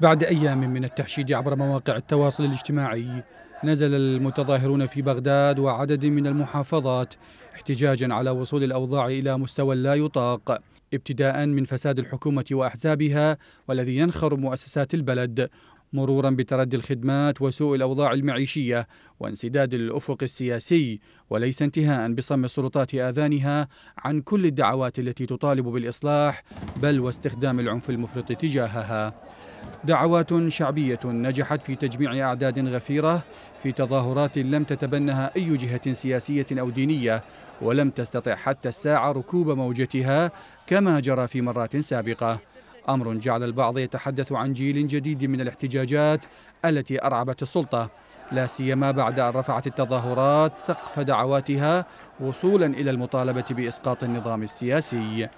بعد أيام من التحشيد عبر مواقع التواصل الاجتماعي نزل المتظاهرون في بغداد وعدد من المحافظات احتجاجا على وصول الأوضاع إلى مستوى لا يطاق ابتداء من فساد الحكومة وأحزابها والذي ينخر مؤسسات البلد مرورا بتردي الخدمات وسوء الاوضاع المعيشيه وانسداد الافق السياسي وليس انتهاء بصم السلطات اذانها عن كل الدعوات التي تطالب بالاصلاح بل واستخدام العنف المفرط تجاهها. دعوات شعبيه نجحت في تجميع اعداد غفيره في تظاهرات لم تتبنها اي جهه سياسيه او دينيه ولم تستطع حتى الساعه ركوب موجتها كما جرى في مرات سابقه. أمر جعل البعض يتحدث عن جيل جديد من الاحتجاجات التي أرعبت السلطة لا سيما بعد أن رفعت التظاهرات سقف دعواتها وصولا إلى المطالبة بإسقاط النظام السياسي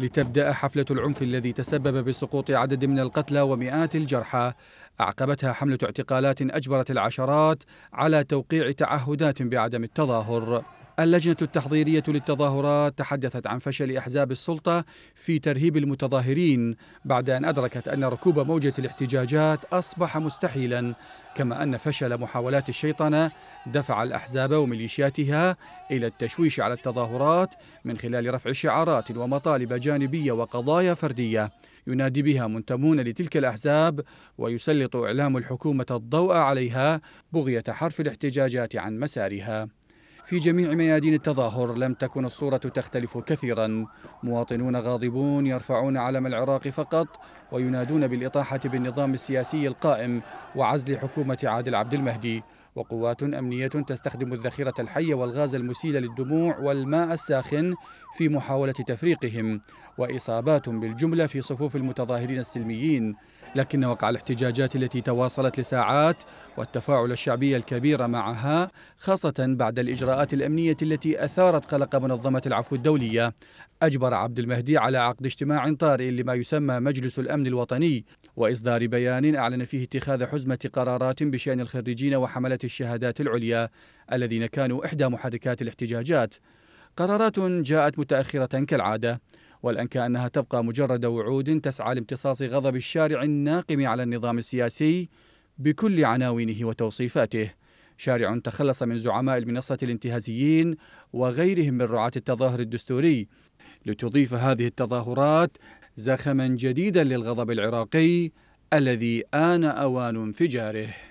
لتبدأ حفلة العنف الذي تسبب بسقوط عدد من القتلى ومئات الجرحى أعقبتها حملة اعتقالات أجبرت العشرات على توقيع تعهدات بعدم التظاهر اللجنة التحضيرية للتظاهرات تحدثت عن فشل أحزاب السلطة في ترهيب المتظاهرين بعد أن أدركت أن ركوب موجة الاحتجاجات أصبح مستحيلا كما أن فشل محاولات الشيطنة دفع الأحزاب وميليشياتها إلى التشويش على التظاهرات من خلال رفع شعارات ومطالب جانبية وقضايا فردية ينادي بها منتمون لتلك الأحزاب ويسلط إعلام الحكومة الضوء عليها بغية حرف الاحتجاجات عن مسارها في جميع ميادين التظاهر لم تكن الصورة تختلف كثيرا مواطنون غاضبون يرفعون علم العراق فقط وينادون بالإطاحة بالنظام السياسي القائم وعزل حكومة عادل عبد المهدي وقوات أمنية تستخدم الذخيرة الحية والغاز المسيل للدموع والماء الساخن في محاولة تفريقهم وإصابات بالجملة في صفوف المتظاهرين السلميين لكن وقع الاحتجاجات التي تواصلت لساعات والتفاعل الشعبي الكبير معها خاصة بعد الإجراءات الأمنية التي أثارت قلق منظمة العفو الدولية أجبر عبد المهدي على عقد اجتماع طارئ لما يسمى مجلس الأمن الوطني وإصدار بيان أعلن فيه اتخاذ حزمة قرارات بشأن الخريجين وحملة الشهادات العليا الذين كانوا إحدى محركات الاحتجاجات قرارات جاءت متأخرة كالعادة والأنكى أنها تبقى مجرد وعود تسعى لامتصاص غضب الشارع الناقم على النظام السياسي بكل عناوينه وتوصيفاته شارع تخلص من زعماء المنصة الانتهازيين وغيرهم من رعاة التظاهر الدستوري لتضيف هذه التظاهرات زخما جديدا للغضب العراقي الذي آن أوان انفجاره